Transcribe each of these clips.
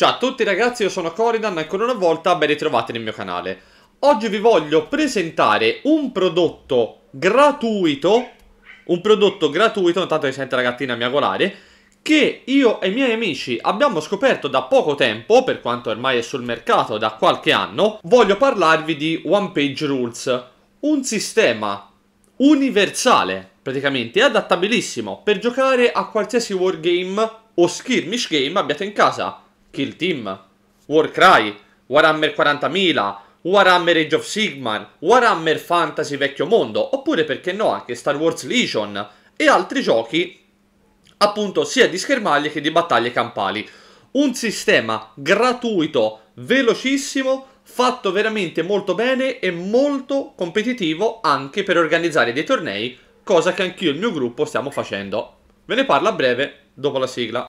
Ciao a tutti ragazzi, io sono Coridan e ancora una volta ben ritrovati nel mio canale. Oggi vi voglio presentare un prodotto gratuito, un prodotto gratuito, intanto che sente la gattina miagolare, che io e i miei amici abbiamo scoperto da poco tempo, per quanto ormai è sul mercato da qualche anno, voglio parlarvi di One Page Rules, un sistema universale praticamente, adattabilissimo per giocare a qualsiasi wargame o skirmish game abbiate in casa Kill Team, Warcry, Warhammer 40.000, Warhammer Age of Sigmar, Warhammer Fantasy Vecchio Mondo, oppure perché no anche Star Wars Legion e altri giochi appunto sia di schermaglie che di battaglie campali. Un sistema gratuito, velocissimo, fatto veramente molto bene e molto competitivo anche per organizzare dei tornei, cosa che anch'io e il mio gruppo stiamo facendo. Ve ne parlo a breve dopo la sigla.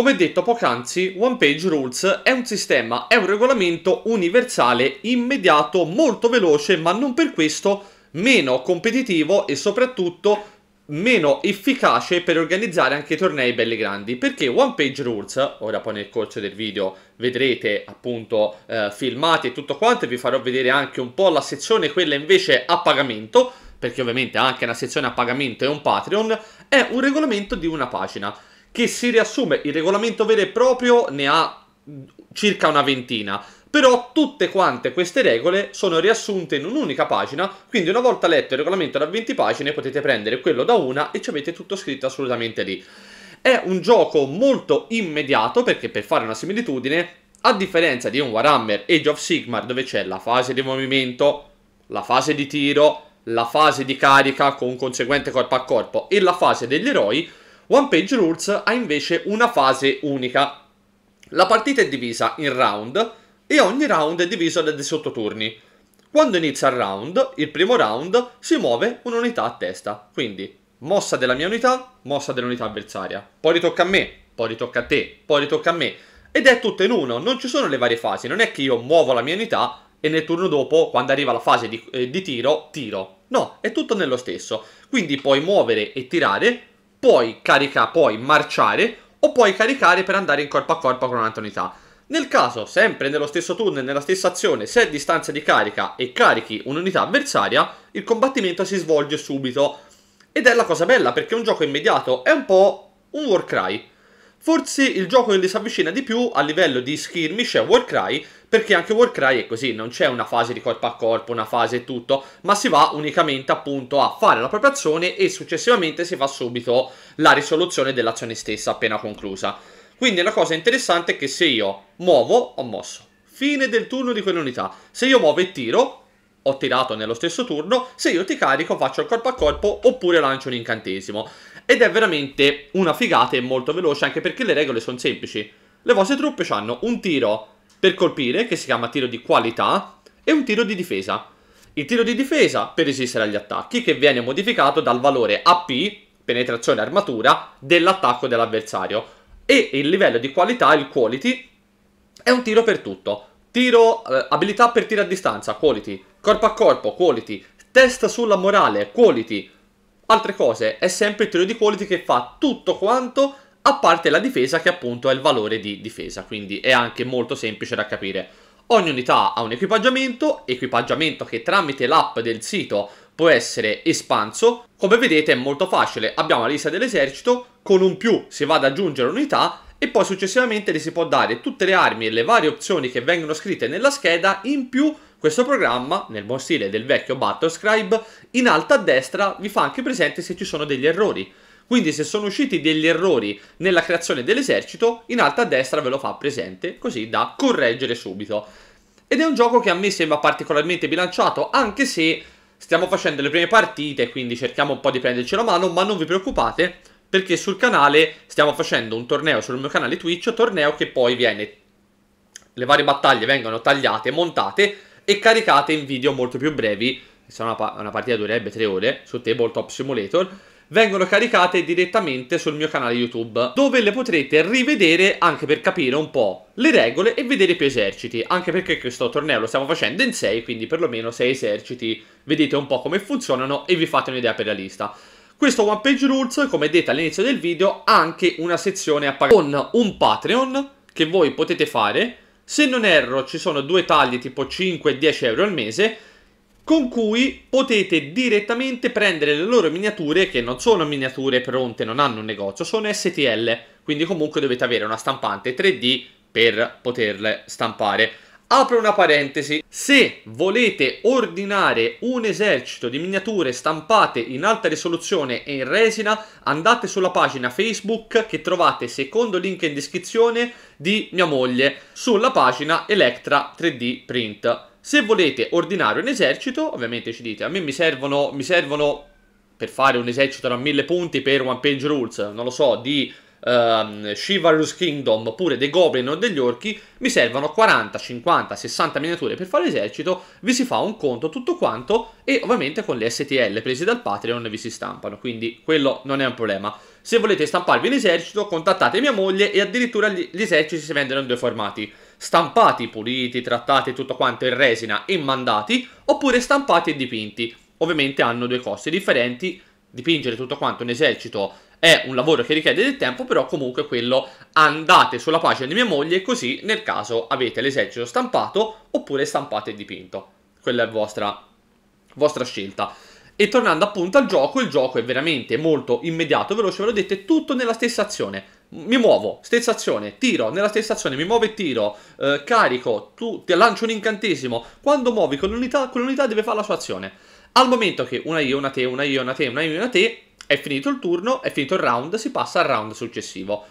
Come detto poc'anzi, One Page Rules è un sistema, è un regolamento universale, immediato, molto veloce, ma non per questo meno competitivo e soprattutto meno efficace per organizzare anche tornei belli grandi perché One Page Rules, ora poi nel corso del video vedrete appunto eh, filmati e tutto quanto e vi farò vedere anche un po' la sezione quella invece a pagamento perché ovviamente anche una sezione a pagamento è un Patreon è un regolamento di una pagina che si riassume il regolamento vero e proprio ne ha circa una ventina. Però tutte quante queste regole sono riassunte in un'unica pagina, quindi una volta letto il regolamento da 20 pagine potete prendere quello da una e ci avete tutto scritto assolutamente lì. È un gioco molto immediato perché per fare una similitudine, a differenza di un Warhammer Age of Sigmar dove c'è la fase di movimento, la fase di tiro, la fase di carica con conseguente corpo a corpo e la fase degli eroi, One Page Rules ha invece una fase unica. La partita è divisa in round e ogni round è diviso da dei sottoturni. Quando inizia il round, il primo round, si muove un'unità a testa. Quindi mossa della mia unità, mossa dell'unità avversaria. Poi ritocca a me, poi ritocca a te, poi ritocca a me. Ed è tutto in uno, non ci sono le varie fasi, non è che io muovo la mia unità e nel turno dopo, quando arriva la fase di, eh, di tiro, tiro. No, è tutto nello stesso. Quindi puoi muovere e tirare puoi caricare, puoi marciare o puoi caricare per andare in corpo a corpo con un'altra unità. Nel caso, sempre nello stesso turno e nella stessa azione, se è a distanza di carica e carichi un'unità avversaria, il combattimento si svolge subito. Ed è la cosa bella perché è un gioco immediato, è un po' un Warcry. Forse il gioco che li si avvicina di più a livello di skirmish è Warcry, perché anche Warcry è così, non c'è una fase di corpo a corpo, una fase e tutto, ma si va unicamente appunto a fare la propria azione e successivamente si fa subito la risoluzione dell'azione stessa appena conclusa. Quindi la cosa interessante è che se io muovo, ho mosso. Fine del turno di quell'unità. Se io muovo e tiro, ho tirato nello stesso turno, se io ti carico faccio il corpo a corpo oppure lancio un incantesimo. Ed è veramente una figata e molto veloce anche perché le regole sono semplici. Le vostre truppe hanno un tiro per colpire, che si chiama tiro di qualità, e un tiro di difesa. Il tiro di difesa per resistere agli attacchi, che viene modificato dal valore AP, penetrazione armatura, dell'attacco dell'avversario. E il livello di qualità, il quality, è un tiro per tutto. Tiro, eh, abilità per tiro a distanza, quality corpo a corpo, quality, test sulla morale, quality, altre cose, è sempre il trio di quality che fa tutto quanto a parte la difesa che appunto è il valore di difesa, quindi è anche molto semplice da capire. Ogni unità ha un equipaggiamento, equipaggiamento che tramite l'app del sito può essere espanso. Come vedete è molto facile, abbiamo la lista dell'esercito, con un più si va ad aggiungere un'unità e poi successivamente le si può dare tutte le armi e le varie opzioni che vengono scritte nella scheda in più questo programma, nel buon stile del vecchio Battlescribe, in alto a destra vi fa anche presente se ci sono degli errori. Quindi se sono usciti degli errori nella creazione dell'esercito, in alto a destra ve lo fa presente, così da correggere subito. Ed è un gioco che a me sembra particolarmente bilanciato, anche se stiamo facendo le prime partite, quindi cerchiamo un po' di prendercelo a mano, ma non vi preoccupate, perché sul canale stiamo facendo un torneo sul mio canale Twitch, torneo che poi viene... Le varie battaglie vengono tagliate, montate e caricate in video molto più brevi, se no una, una partita durerebbe 3 ore, su Tabletop Simulator, vengono caricate direttamente sul mio canale YouTube, dove le potrete rivedere anche per capire un po' le regole e vedere più eserciti, anche perché questo torneo lo stiamo facendo in 6, quindi perlomeno 6 eserciti, vedete un po' come funzionano e vi fate un'idea per la lista. Questo One Page Rules, come detto all'inizio del video, ha anche una sezione a pagare con un Patreon che voi potete fare se non erro ci sono due tagli tipo 5 10 euro al mese con cui potete direttamente prendere le loro miniature che non sono miniature pronte, non hanno un negozio, sono STL, quindi comunque dovete avere una stampante 3D per poterle stampare. Apro una parentesi, se volete ordinare un esercito di miniature stampate in alta risoluzione e in resina, andate sulla pagina Facebook che trovate secondo link in descrizione di mia moglie sulla pagina Electra 3D Print. Se volete ordinare un esercito, ovviamente ci dite, a me mi servono, mi servono per fare un esercito da 1000 punti per One Page Rules, non lo so, di um, Chivalrous Kingdom oppure dei Goblin o degli Orchi, mi servono 40, 50, 60 miniature per fare l'esercito, vi si fa un conto tutto quanto e ovviamente con le STL presi dal Patreon vi si stampano, quindi quello non è un problema. Se volete stamparvi in esercito contattate mia moglie e addirittura gli, gli eserciti si vendono in due formati stampati, puliti, trattati tutto quanto in resina e mandati, oppure stampati e dipinti. Ovviamente hanno due costi differenti, dipingere tutto quanto un esercito è un lavoro che richiede del tempo, però comunque quello andate sulla pagina di mia moglie così nel caso avete l'esercito stampato oppure stampate il dipinto. Quella è vostra, vostra scelta. E tornando appunto al gioco, il gioco è veramente molto immediato, veloce, ve l'ho detto, è tutto nella stessa azione. Mi muovo, stessa azione, tiro, nella stessa azione, mi muovo e tiro, eh, carico, tu, ti lancio un incantesimo. Quando muovi con l'unità, con l'unità deve fare la sua azione. Al momento che una io, una te, una io, una te, una io, una te, è finito il turno, è finito il round, si passa al round successivo.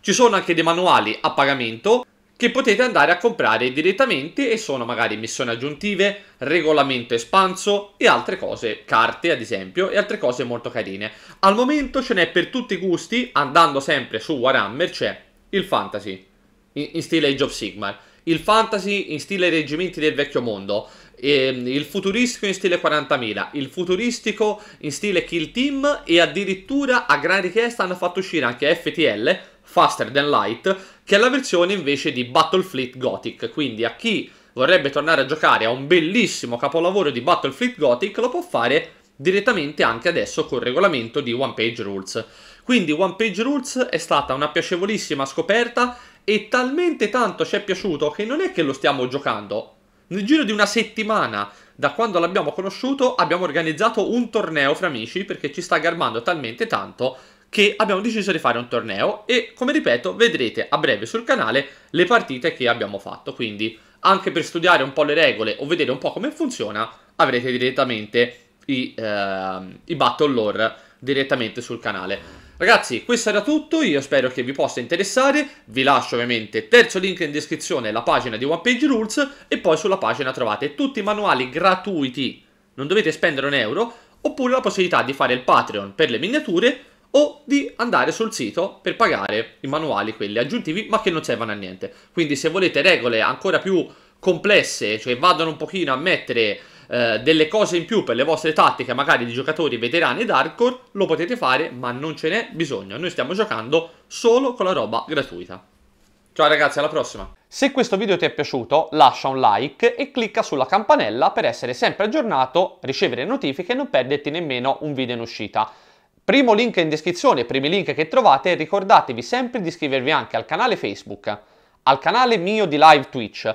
Ci sono anche dei manuali a pagamento che potete andare a comprare direttamente e sono magari missioni aggiuntive, regolamento espanso e altre cose, carte ad esempio e altre cose molto carine. Al momento ce n'è per tutti i gusti, andando sempre su Warhammer c'è il fantasy in, in stile Age of Sigmar, il fantasy in stile reggimenti del vecchio mondo, ehm, il futuristico in stile 40.000, il futuristico in stile Kill Team e addirittura a gran richiesta hanno fatto uscire anche FTL, Faster Than Light, che è la versione invece di Battle Fleet Gothic, quindi a chi vorrebbe tornare a giocare a un bellissimo capolavoro di Battle Fleet Gothic lo può fare direttamente anche adesso col regolamento di One Page Rules. Quindi One Page Rules è stata una piacevolissima scoperta e talmente tanto ci è piaciuto che non è che lo stiamo giocando nel giro di una settimana da quando l'abbiamo conosciuto abbiamo organizzato un torneo fra amici perché ci sta garmando talmente tanto che abbiamo deciso di fare un torneo e come ripeto vedrete a breve sul canale le partite che abbiamo fatto quindi anche per studiare un po' le regole o vedere un po' come funziona avrete direttamente i, eh, i battle lore direttamente sul canale Ragazzi, questo era tutto, io spero che vi possa interessare, vi lascio ovviamente terzo link in descrizione la pagina di One Page Rules e poi sulla pagina trovate tutti i manuali gratuiti, non dovete spendere un euro, oppure la possibilità di fare il Patreon per le miniature o di andare sul sito per pagare i manuali, quelli aggiuntivi, ma che non servono a niente. Quindi se volete regole ancora più complesse, cioè vadano un pochino a mettere eh, delle cose in più per le vostre tattiche, magari di giocatori veterani ed hardcore, lo potete fare, ma non ce n'è bisogno. Noi stiamo giocando solo con la roba gratuita. Ciao ragazzi, alla prossima! Se questo video ti è piaciuto lascia un like e clicca sulla campanella per essere sempre aggiornato, ricevere notifiche e non perderti nemmeno un video in uscita. Primo link in descrizione, primi link che trovate, ricordatevi sempre di iscrivervi anche al canale Facebook, al canale mio di live Twitch,